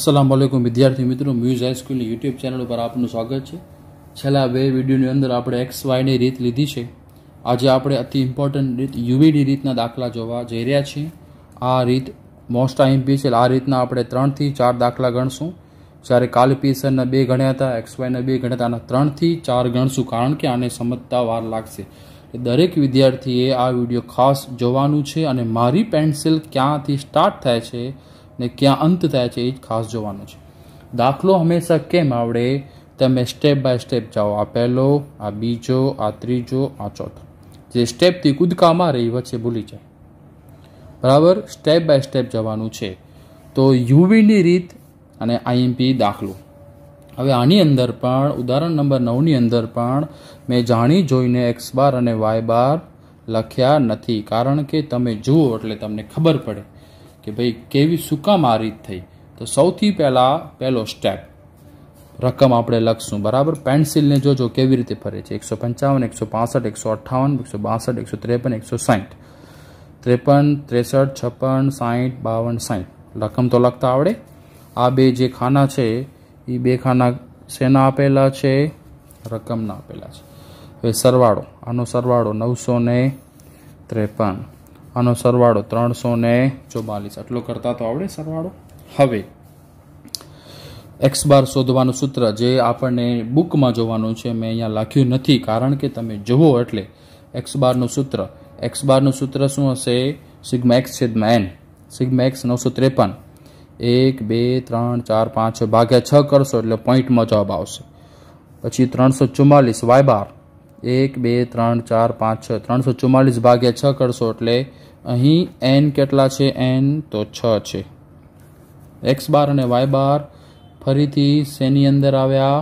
અસલામ વાલેકુમ વિદ્યાર્થી મિત્રો muse હાઈસ્કૂલની YouTube channel ઉપર આપનું સ્વાગત છે છેલ્લા બે વિડીયોની અંદર આપણે એક્સ વાયની રીત લીધી છે આજે આપણે અતિ ઇમ્પોર્ટન્ટ રીત યુવીડી રીતના દાખલા જોવા જઈ રહ્યા છીએ આ રીત મોસ્ટ આઈએમપીસીએલ આ રીતના આપણે ત્રણથી ચાર દાખલા ગણશું જ્યારે કાલ પીએસએનના બે ગણ્યા હતા એક્સ વાયના બે ગણ્યા હતા આના ત્રણથી ચાર ગણશું કારણ કે આને સમજતા વાર લાગશે દરેક વિદ્યાર્થીએ આ વિડીયો ખાસ જોવાનું છે અને મારી પેન્સિલ ક્યાંથી સ્ટાર્ટ થાય છે ને ક્યાં અંત થાય છે એ જ ખાસ જોવાનું છે દાખલો હંમેશા કેમ આવડે તમે સ્ટેપ બાય સ્ટેપ જાઓ આ પહેલો આ બીજો આ ત્રીજો આ ચોથો જે સ્ટેપથી કૂદકામાં રહી વચ્ચે ભૂલી જાય બરાબર સ્ટેપ બાય સ્ટેપ જવાનું છે તો યુવીની રીત અને આઈએમપી દાખલો હવે આની અંદર પણ ઉદાહરણ નંબર નવની અંદર પણ મેં જાણી જોઈને એક્સ બાર અને વાય બાર લખ્યા નથી કારણ કે તમે જુઓ એટલે તમને ખબર પડે કે ભાઈ કેવી શું કામ આ રીત થઈ તો સૌથી પહેલાં પહેલો સ્ટેપ રકમ આપણે લખશું બરાબર પેન્સિલને જોજો કેવી રીતે ફરે છે એકસો પંચાવન એકસો પાસઠ એકસો અઠ્ઠાવન એકસો બાસઠ એકસો ત્રેપન એકસો સાઠ ત્રેપન ત્રેસઠ છપ્પન સાઠ બાવન સાઠ રકમ તો લખતા આવડે આ બે જે ખાના છે એ બે ખાના શેના આપેલા છે રકમના આપેલા છે હવે સરવાળો આનો સરવાળો નવસો ત્રેપન આનો સરવાળો ત્રણસો ને ચોમાલીસ આટલો કરતા તો આવડે સરવાળો હવે એક્સ બાર શોધવાનું સૂત્ર જે આપણને બુકમાં જોવાનું છે મેં અહીંયા લખ્યું નથી કારણ કે તમે જુઓ એટલે એક્સ બારનું સૂત્ર એક્સ બારનું સૂત્ર શું હશે સિગ્મા એક્સ છેદમાં એન સિગ્મા નવસો ત્રેપન એક બે ત્રણ ચાર પાંચ ભાગ્યા છ કરશો એટલે પોઈન્ટમાં જવાબ આવશે પછી ત્રણસો ચુમ્માલીસ વાય બાર એક બે ત્રણ ચાર પાંચ છ ત્રણસો ચુમ્માલીસ ભાગ્યા છ કરશો એટલે અહીં એન કેટલા છે એન તો છ છે એક્સ બાર અને વાય બાર ફરીથી શેની અંદર આવ્યા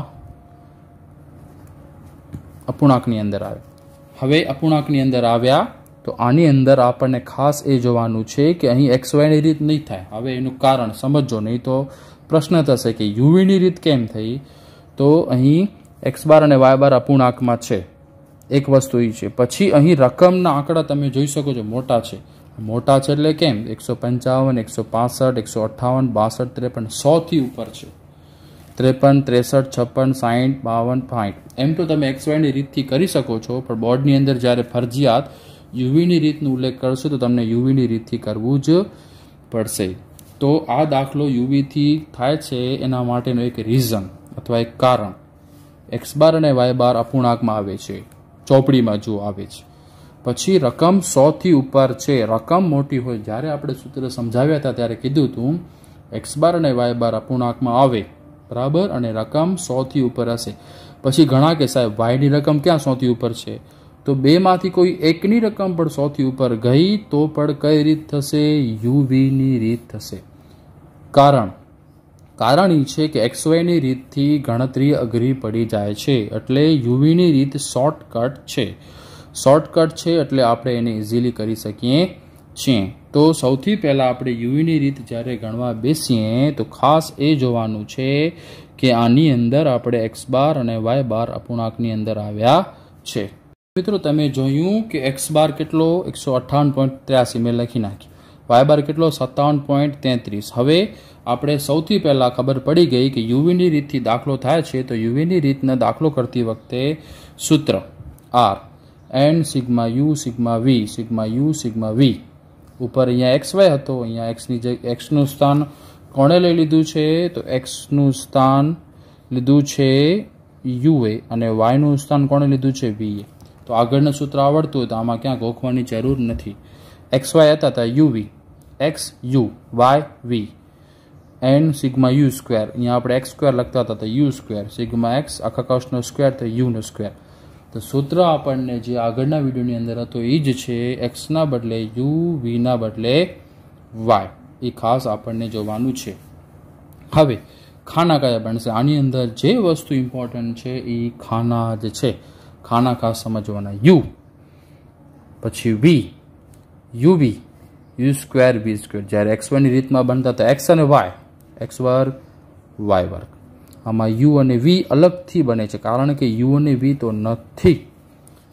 અપૂર્ણાંકની અંદર આવ્યા હવે અપૂર્ણાંકની અંદર આવ્યા તો આની અંદર આપણને ખાસ એ જોવાનું છે કે અહીં એક્સ વાયની રીત નહીં થાય હવે એનું કારણ સમજો નહીં તો પ્રશ્ન થશે કે યુવીની રીત કેમ થઈ તો અહીં એક્સ બાર અને વાય બાર અપૂર્ણાંકમાં છે એક વસ્તુ એ છે પછી અહીં રકમના આંકડા તમે જોઈ શકો છો મોટા છે મોટા છે એટલે કેમ એકસો પંચાવન એકસો પાસઠ એકસો અઠ્ઠાવન બાસઠ ત્રેપન સોથી ઉપર છે ત્રેપન ત્રેસઠ છપ્પન સાઠ બાવન ફાઈઠ એમ તો તમે એક્સ વાયની રીતથી કરી શકો છો પણ બોર્ડની અંદર જ્યારે ફરજિયાત યુવીની રીતનો ઉલ્લેખ કરશો તો તમને યુવીની રીતથી કરવું જ પડશે તો આ દાખલો યુવીથી થાય છે એના માટેનું એક રીઝન અથવા એક કારણ એક્સ બાર અને વાય બાર અપૂર્ણાંકમાં આવે છે ચોપડીમાં જો આવે છે પછી રકમ સોથી ઉપર છે રકમ મોટી હોય જ્યારે આપણે સૂત્ર સમજાવ્યા હતા ત્યારે કીધું હતું એક્સ બાર અને વાય બાર અપૂર્ણાંકમાં આવે બરાબર અને રકમ સોથી ઉપર હશે પછી ઘણા કે સાહેબ વાયની રકમ ક્યાં સોથી ઉપર છે તો બેમાંથી કોઈ એકની રકમ પણ સોથી ઉપર ગઈ તો પણ કઈ રીત થશે યુવીની રીત થશે કારણ કારણ એ છે કે એક્સવાયની રીતથી ગણતરી અઘરી પડી જાય છે એટલે યુવીની રીત શોર્ટકટ છે શોર્ટકટ છે એટલે આપણે એને ઇઝીલી કરી શકીએ છીએ તો સૌથી પહેલાં આપણે યુવીની રીત જ્યારે ગણવા બેસીએ તો ખાસ એ જોવાનું છે કે આની અંદર આપણે એક્સ બાર અને વાય બાર અપૂર્ણાંકની અંદર આવ્યા છે મિત્રો તમે જોયું કે એક્સ બાર કેટલો એકસો અઠ્ઠાવન પોઈન્ટ ત્ર્યાસી મેં લખી નાખી વાયબાર કેટલો સત્તાવન પોઈન્ટ તેત્રીસ હવે આપણે સૌથી પહેલાં ખબર પડી ગઈ કે યુવીની રીતથી દાખલો થાય છે તો યુવીની રીતના દાખલો કરતી વખતે સૂત્ર r n sigma u sigma v sigma u sigma v ઉપર અહીંયા એક્સ વાય હતો અહીંયા એક્સની જગ્યા એક્સનું સ્થાન કોણે લઈ લીધું છે તો એક્સનું સ્થાન લીધું છે યુએ અને વાયનું સ્થાન કોણે લીધું છે વીએ તો આગળનું સૂત્ર આવડતું હોય તો આમાં ક્યાં ગોખવાની જરૂર નથી એક્સ વાય હતા હતા u v x u y v and sigma u square અહીંયા આપણે એક્સ સ્ક્વેર લખતા હતા તો યુ સ્ક્વેર સિગ્મા એક્સ આખા કૌશનો સ્ક્વેર તો યુનો સ્ક્વેર તો સૂત્ર આપણને જે આગળના વિડીયોની અંદર હતો એ જ છે એક્સના બદલે યુ વીના બદલે વાય એ ખાસ આપણને જોવાનું છે હવે ખાના કયા બનશે આની અંદર જે વસ્તુ ઇમ્પોર્ટન્ટ છે એ ખાના જ છે ખાના ખાસ સમજવાના યુ પછી v u v u square v square જ્યારે એક્સ વાયની રીતમાં બનતા હતા એક્સ અને વાય એક્સ વર્ગ વાય વર્ગ આમાં યુ અને વી અલગથી બને છે કારણ કે યુ અને વી તો નથી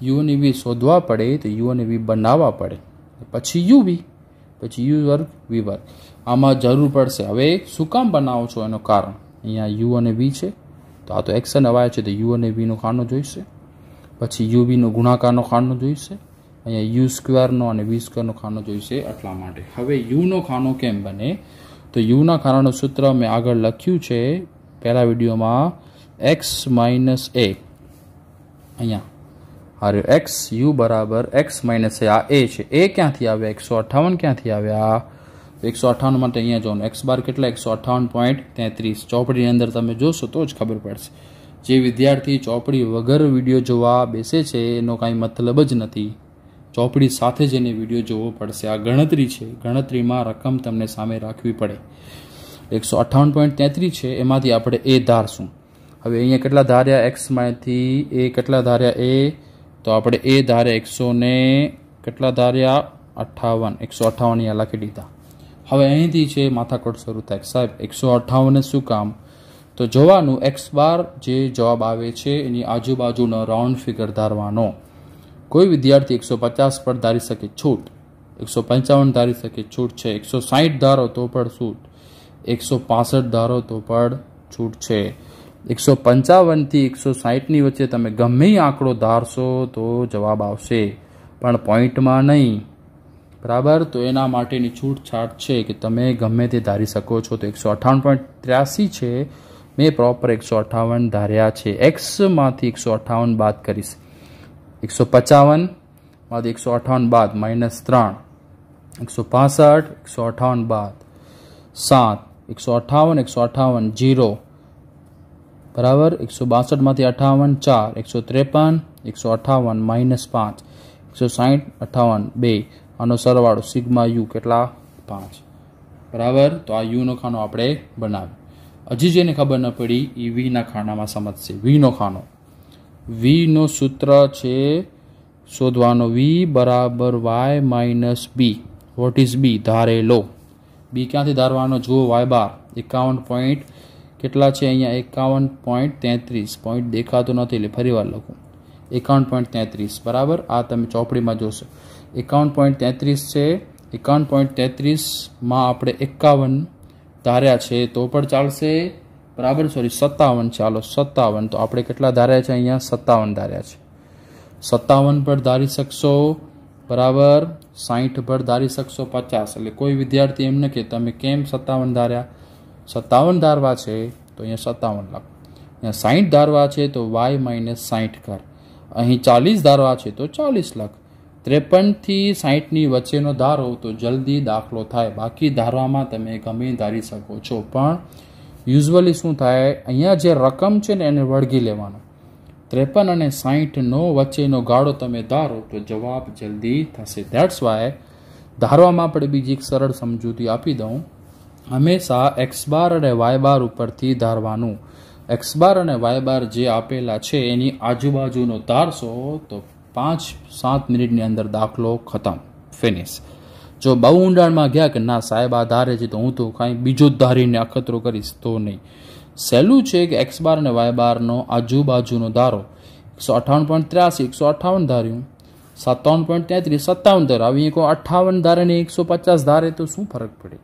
યુ અને વી શોધવા પડે તો યુ અને વી બનાવવા પડે પછી યુ વી પછી યુ વર્ગ વી વર્ગ આમાં જરૂર પડશે હવે શું કામ બનાવો છો એનું કારણ અહીંયા યુ અને વી છે તો આ તો એક્સ અને વાય છે તો યુ અને વીનો ખાનો જોઈશે પછી યુ બીનો ગુણાકારનો ખાનો જોઈશે અહીંયા યુ સ્ક્વેરનો અને વી સ્ક્વેરનો ખાનો જોઈશે એટલા માટે હવે યુનો ખાનો કેમ બને તો યુના ખાનાનું સૂત્ર મેં આગળ લખ્યું છે પહેલા વિડીયોમાં એક્સ માઇનસ એ અહીંયા હારે એક્સ યુ બરાબર એક્સ માઇનસ એ આ એ છે એ ક્યાંથી આવ્યા એકસો અઠાવન ક્યાંથી આવ્યા એકસો અઠાવન માટે અહીંયા જોવાનું એક્સ બાર કેટલા એકસો અઠાવન પોઈન્ટ તેત્રીસ ચોપડીની અંદર તમે જોશો તો જ ખબર પડશે જે વિદ્યાર્થી ચોપડી વગર વિડીયો જોવા બેસે છે એનો કાંઈ મતલબ જ નથી ચોપડી સાથે જ એને વિડીયો જોવો પડશે આ ગણતરી છે ગણતરીમાં રકમ તમને સામે રાખવી પડે એકસો અઠ્ઠાવન પોઈન્ટ તેત્રીસ છે એમાંથી આપણે એ ધારશું હવે અહીંયા કેટલા ધાર્યા એક્સમાંથી એ કેટલા ધાર્યા એ તો આપણે એ ધાર્યા એકસો ને કેટલા ધાર્યા અઠ્ઠાવન એકસો અઠ્ઠાવન અહીંયા લખી દીધા હવે અહીંથી છે માથાકોટ શરૂ થાય સાહેબ એકસો અઠ્ઠાવને શું કામ તો જોવાનું એક્સ બાર જે જવાબ આવે છે એની આજુબાજુનો રાઉન્ડ ફિગર ધારવાનો કોઈ વિદ્યાર્થી એકસો પચાસ પર ધારી શકે છૂટ એકસો પંચાવન ધારી શકે છૂટ છે એકસો સાહીઠ ધારો તો પણ છૂટ એકસો પાસઠ ધારો તો પણ છૂટ છે એકસો પંચાવનથી એકસો સાહીઠની વચ્ચે તમે ગમે આંકડો ધારશો તો જવાબ આવશે પણ પોઈન્ટમાં નહીં બરાબર તો એના માટેની છૂટછાટ છે કે તમે ગમે તે ધારી શકો છો તો એકસો અઠાવન પોઈન્ટ ત્ર્યાસી છે મેં પ્રોપર એકસો અઠાવન ધાર્યા છે એક્સમાંથી એકસો અઠાવન બાદ કરીશ એકસો પચાવનમાંથી એકસો અઠાવન બાદ માઇનસ ત્રણ એકસો પાસઠ એકસો અઠાવન બાદ સાત એકસો અઠાવન એકસો અઠાવન જીરો બરાબર એકસો બાસઠમાંથી અઠાવન ચાર એકસો ત્રેપન એકસો અઠાવન માઇનસ પાંચ એકસો સાહીઠ અઠાવન બે આનો સરવાળો સિગ્મા યુ કેટલા પાંચ બરાબર તો આ યુનો ખાનો આપણે બનાવ્યો હજી જેને ખબર ન પડી એ વીના ખાનામાં સમજશે વીનો ખાનો વીનો સૂત્ર છે શોધવાનો વી બરાબર y minus b what is b ધારે લો બી ક્યાંથી ધારવાનો જુઓ વાય બાર એકાવન પોઈન્ટ કેટલા છે અહીંયા એકાવન પોઈન્ટ તેત્રીસ પોઈન્ટ દેખાતું નથી એટલે ફરીવાર લખું એકાવન પોઈન્ટ તેત્રીસ બરાબર આ તમે ચોપડીમાં જોશો એકાવન પોઈન્ટ તેત્રીસ છે એકાવન પોઈન્ટ તેત્રીસમાં આપણે એકાવન ધાર્યા છે તો પણ ચાલશે બરાબર સોરી સત્તાવન છે હાલો સત્તાવન તો આપણે કેટલા ધાર્યા છે અહીંયા સત્તાવન ધાર્યા છે સત્તાવન પર ધારી શકશો બરાબર સાહીઠ પર ધારી શકશો પચાસ એટલે કોઈ વિદ્યાર્થી એમ ન કે તમે કેમ સત્તાવન ધાર્યા સત્તાવન ધારવા છે તો અહીંયા સત્તાવન લાખ અહીંયા સાહીઠ ધારવા છે તો વાય માઇનસ સાહીઠ કર અહીં ચાલીસ ધારવા છે તો ચાલીસ લાખ ત્રેપનથી સાહીઠની વચ્ચેનો ધારો તો જલ્દી દાખલો થાય બાકી ધારવામાં તમે ગમે ધારી શકો છો પણ યુઝવલી શું થાય અહીંયા જે રકમ છે ને એને વળગી લેવાનો ત્રેપન અને સાહીઠનો વચ્ચેનો ગાળો તમે ધારો તો જવાબ જલ્દી થશે ધેટ્સ વાય ધારવામાં આપણે બીજી એક સરળ સમજૂતી આપી દઉં હંમેશા એક્સ બાર અને વાય બાર ઉપરથી ધારવાનું એક્સ બાર અને વાય બાર જે આપેલા છે એની આજુબાજુનો ધારશો તો પાંચ સાત મિનિટની અંદર દાખલો ખતમ ફિનિશ જો બહુ ઊંડાણમાં ગયા કે ના સાહેબ આ ધારે છે તો હું તો કાંઈ બીજો ધારીને અખતરો કરીશ તો નહીં સહેલું છે કે એક્સ બાર અને વાય બારનો આજુબાજુનો ધારો એકસો અઠાવન પોઈન્ટ ત્રાસી એકસો અઠાવન ધાર્યું સત્તાવન પોઈન્ટ તેત્રીસ સત્તાવન ધાર આવી એક અઠાવન ધારે ને એકસો પચાસ ધારે તો શું ફરક પડે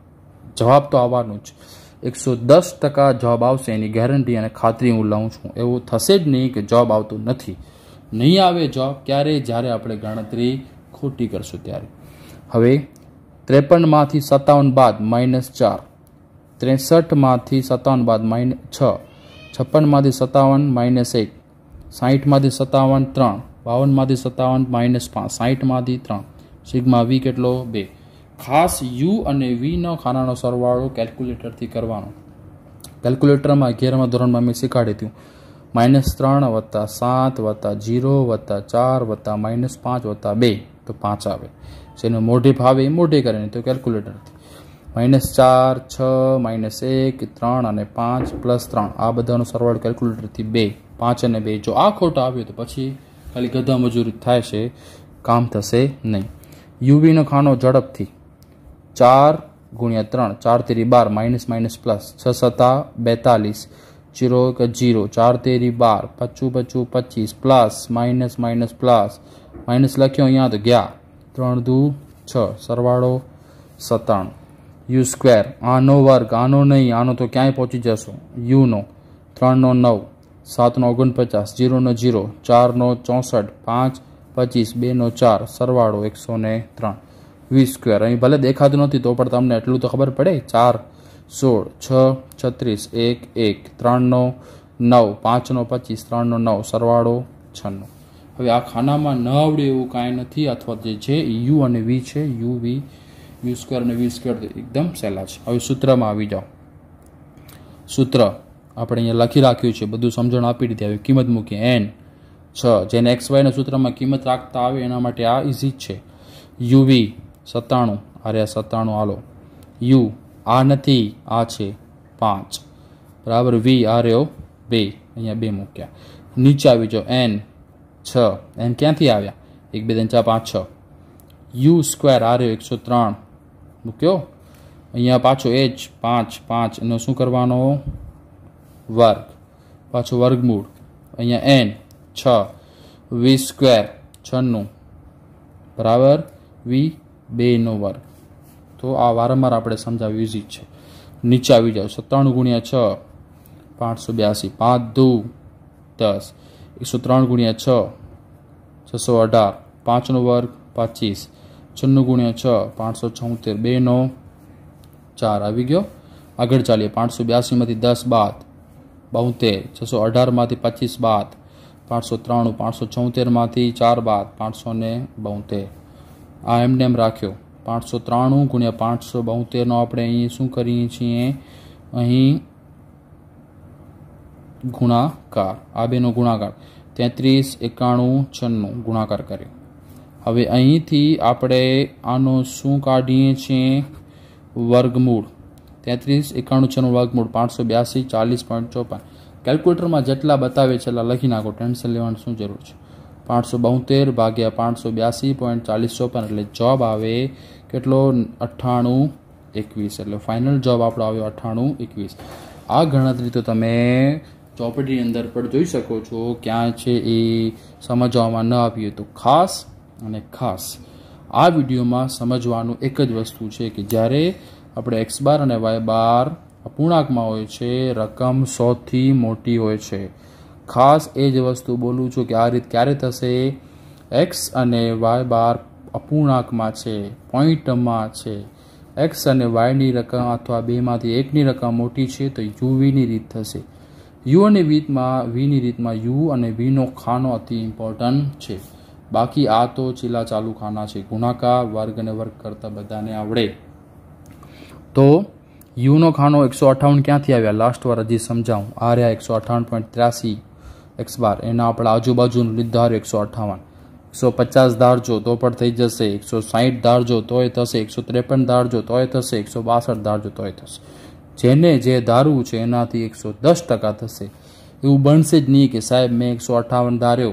જવાબ તો આવવાનો જ એકસો દસ ટકા જવાબ આવશે એની ગેરંટી અને ખાતરી હું લઉં છું એવું થશે જ નહીં કે જવાબ આવતો નથી નહીં આવે જવાબ ક્યારે જ્યારે આપણે ગણતરી ખોટી કરશું ત્યારે હવે ત્રેપનમાંથી સત્તાવન બાદ માઇનસ ચાર ત્રેસઠમાંથી સત્તાવન બાદ માઇન છ છપ્પનમાંથી સત્તાવન માઇનસ એક સાહીઠમાંથી સત્તાવન ત્રણ બાવનમાંથી સત્તાવન માઇનસ પાંચ સાહીઠમાંથી ત્રણ સિગ્મા વી કેટલો બે ખાસ યુ અને વીનો ખાનાનો સરવાળો કેલ્ક્યુલેટરથી કરવાનો કેલ્ક્યુલેટરમાં અગિયારમાં ધોરણમાં મેં શીખવાડી હતું માઇનસ ત્રણ વત્તા સાત વત્તા ઝીરો વત્તા ચાર વત્તા માઇનસ પાંચ વત્તા બે તો પાંચ આવે જેનું મોઢે ભાવે એ મોઢે કરે નહીં તો કેલ્ક્યુલેટરથી માઇનસ ચાર છ માઇનસ એક ત્રણ અને પાંચ પ્લસ ત્રણ આ બધાનો સરવાળ કેલ્ક્યુલેટરથી બે પાંચ અને બે જો આ ખોટો આવ્યો તો પછી ખાલી ગધા મજૂરી થાય છે કામ થશે નહીં યુવીનો ખાનો ઝડપથી ચાર ગુણ્યા ત્રણ ચાર તેરી બાર માઇનસ માઇનસ પ્લસ છ સત્તા બેતાલીસ જીરો એક જીરો ચાર તેરી બાર પચું પચું પચીસ plus minus minus plus minus લખ્યો અહીંયા તો ગયા ત્રણ દૂ છ સરવાળો સત્તાણું યુ સ્ક્વેર આનો વર્ગ આનો નહીં આનો તો ક્યાંય પહોંચી જશો યુનો ત્રણનો નવ સાતનો ઓગણપચાસ જીરોનો જીરો ચારનો ચોસઠ પાંચ પચીસ બેનો ચાર સરવાળો એકસો ને ત્રણ વી સ્ક્વેર અહીં ભલે દેખાતું નથી તો પણ તમને એટલું તો ખબર પડે ચાર સોળ છ છત્રીસ એક એક ત્રણનો નવ પાંચનો પચીસ ત્રણનો નવ સરવાળો છન્નું હવે આ ખાનામાં ન આવડે એવું કાંઈ નથી અથવા જે છે યુ અને વી છે યુ વી યુ સ્ક્વેર અને વી સ્ક્વેર એકદમ સહેલા છે હવે સૂત્રમાં આવી જાઓ સૂત્ર આપણે અહીંયા લખી રાખ્યું છે બધું સમજણ આપી દીધી આવી કિંમત મૂકી એન છ જેને એક્સ વાયના સૂત્રમાં કિંમત રાખતા આવે એના માટે આ ઇઝી જ છે યુવી સત્તાણું અરે સત્તાણું આલો યુ આ નથી આ છે પાંચ બરાબર વી આ રહ્યો બે અહીંયા બે મૂક્યા નીચે આવી જાઓ એન છ એમ ક્યાંથી આવ્યા એક બે ત્રણ ચાર પાંચ છ યુ સ્ક્વેર આર્યો એકસો ત્રણ મૂક્યો અહીંયા પાછો એચ પાંચ પાંચ એનો શું કરવાનો વર્ગ પાછો વર્ગમૂળ અહીંયા એન છ વી સ્ક્વેર છનું બરાબર વી બેનો વર્ગ તો આ વારંવાર આપણે સમજાવ્યું ઇઝી છે નીચે આવી જાવ સત્તાણું ગુણ્યા છ પાંચસો બ્યાસી પાંચ દુ દસ એકસો ત્રણ ગુણ્યા છ છસો અઢાર પાંચનો વર્ગ પચીસ છન્નું ગુણ્યા છ પાંચસો છોતેર બે નો ચાર આવી ગયો આગળ ચાલીએ પાંચસો બ્યાસીમાંથી દસ બાદ બોતેર છસો અઢારમાંથી પચીસ બાદ પાંચસો ત્રાણું પાંચસો છોતેરમાંથી ચાર બાદ પાંચસો ને બોતેર આ એમને એમ રાખ્યો પાંચસો ત્રાણું ગુણ્યા પાંચસો બોતેરનો આપણે અહીં શું કરીએ છીએ અહીં ગુણાકાર આ બેનો ગુણાકાર તેત્રીસ એકાણું છન્નું ગુણાકાર કર્યો હવે અહીંથી આપણે આનો શું કાઢીએ છીએ વર્ગમૂળ તેત્રીસ એકાણું છન્નું વર્ગમૂળ પાંચસો બ્યાસી ચાલીસ પોઈન્ટ ચોપન કેલ્ક્યુલેટરમાં જેટલા બતાવે છે લખી નાખો ટેન્શન લેવાની શું જરૂર છે પાંચસો બોતેર ભાગ્યા પાંચસો બ્યાસી પોઈન્ટ ચાલીસ ચોપન એટલે જવાબ આવે કેટલો અઠ્ઠાણું એકવીસ એટલે ફાઇનલ જવાબ આપણો આવ્યો અઠ્ઠાણું એકવીસ આ ગણતરી તો તમે ચોપડીની અંદર પણ જોઈ શકો છો ક્યાં છે એ સમજવામાં ન આવ્યું તો ખાસ અને ખાસ આ વિડીયોમાં સમજવાનું એક જ વસ્તુ છે કે જ્યારે આપણે એક્સ બાર અને વાય બાર અપૂર્ણાંકમાં હોય છે રકમ સોથી મોટી હોય છે ખાસ એ જ વસ્તુ બોલું છું કે આ રીત ક્યારે થશે એક્સ અને વાય બાર અપૂર્ણાંકમાં છે પોઈન્ટમાં છે એક્સ અને વાયની રકમ અથવા બેમાંથી એકની રકમ મોટી છે તો યુવીની રીત થશે યુ અને વીતમાં વીની રીતમાં યુ અને વીનો ખાનો અતિ ઇમ્પોર્ટન્ટ છે બાકી આ તો ચીલા ચાલુ ખાના છે ગુણાકાર વર્ગ અને વર્ગ કરતા બધાને આવડે તો યુનો ખાનો એકસો અઠાવન ક્યાંથી આવ્યા લાસ્ટ વાર હજી સમજાવું આ રહ્યા એકસો અઠાવન પોઈન્ટ ત્રાસી એક્સ બાર એના આપણે આજુબાજુનું લીધાર એકસો અઠાવન એકસો પચાસ ધારજો તો પણ થઈ જશે એકસો સાહીઠ ધારજો તોય થશે એકસો ત્રેપન ધારજો તોય થશે એકસો બાસઠ ધારજો તોય થશે જેને જે ધારવું છે એનાથી એકસો દસ ટકા થશે એવું બનશે જ નહીં કે સાહેબ મેં એકસો અઠાવન ધાર્યો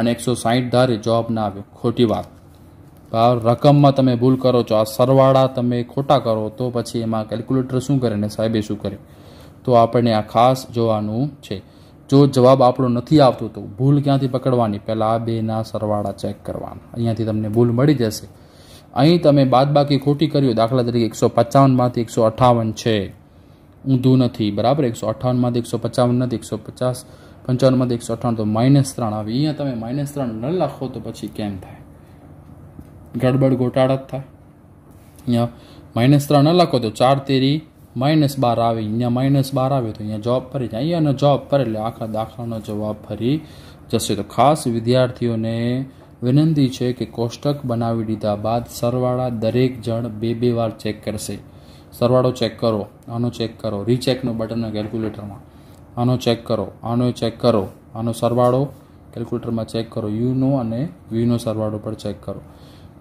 અને એકસો સાહીઠ ધારે જવાબ ના આવ્યો ખોટી વાત ભાવ રકમમાં તમે ભૂલ કરો છો આ સરવાળા તમે ખોટા કરો તો પછી એમાં કેલ્ક્યુલેટર શું કરે ને સાહેબે શું કરે તો આપણને આ ખાસ જોવાનું છે જો જવાબ આપણો નથી આવતો તો ભૂલ ક્યાંથી પકડવાની પહેલાં આ બેના સરવાળા ચેક કરવાના અહીંયાથી તમને ભૂલ મળી જશે અહીં તમે બાદબાકી ખોટી કર્યો દાખલા તરીકે એકસો પચાવનમાંથી એકસો અઠાવન છે ઊંધું નથી બરાબર એકસો અઠ્ઠાવનમાંથી એકસો પચાવનમાંથી એકસો પચાસ પંચાવનમાંથી એકસો અઠ્ઠાવન તો માઇનસ ત્રણ આવે અહીંયા તમે માઇનસ ત્રણ ન લખો તો પછી કેમ થાય ગડબડ ગોટાળા જ થાય અહીંયા માઇનસ ત્રણ ન લખો તો ચાર તેરી માઇનસ બાર આવે અહીંયા માઇનસ બાર આવે તો અહીંયા જવાબ ફરી જાય અહીંયાનો જવાબ ફરે એટલે આખા દાખલાનો જવાબ ફરી જશે તો ખાસ વિદ્યાર્થીઓને વિનંતી છે કે કોષ્ટક બનાવી દીધા બાદ સરવાળા દરેક જણ બે બે વાર ચેક કરશે સરવાળો ચેક કરો આનો ચેક કરો રીચેકનો બટન કેલ્ક્યુલેટરમાં આનો ચેક કરો આનો ચેક કરો આનો સરવાળો કેલ્ક્યુલેટરમાં ચેક કરો યુનો અને વીનો સરવાળો પણ ચેક કરો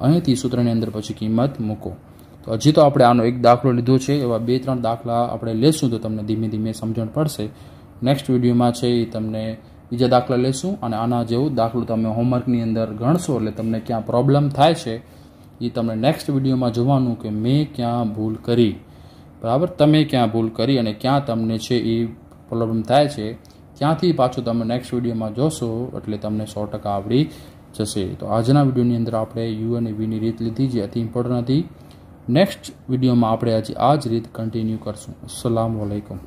અહીંથી સૂત્રની અંદર પછી કિંમત મૂકો તો હજી તો આપણે આનો એક દાખલો લીધો છે એવા બે ત્રણ દાખલા આપણે લેશું તો તમને ધીમે ધીમે સમજણ પડશે નેક્સ્ટ વિડીયોમાં છે એ તમને બીજા દાખલા લેશું અને આના જેવું દાખલો તમે હોમવર્કની અંદર ગણશો એટલે તમને ક્યાં પ્રોબ્લેમ થાય છે એ તમને નેક્સ્ટ વિડીયોમાં જોવાનું કે મેં ક્યાં ભૂલ કરી બરાબર તમે ક્યાં ભૂલ કરી અને ક્યાં તમને છે એ પ્રોબ્લેમ થાય છે ક્યાંથી પાછું તમે નેક્સ્ટ વિડીયોમાં જોશો એટલે તમને સો ટકા આવડી જશે તો આજના વિડીયોની અંદર આપણે યુ અને વીની રીત લીધી જે અતિ ઇમ્પોર્ટન્ટ હતી નેક્સ્ટ વિડીયોમાં આપણે આજે આ જ રીત કન્ટિન્યુ કરશું અસલામ વાલેકુમ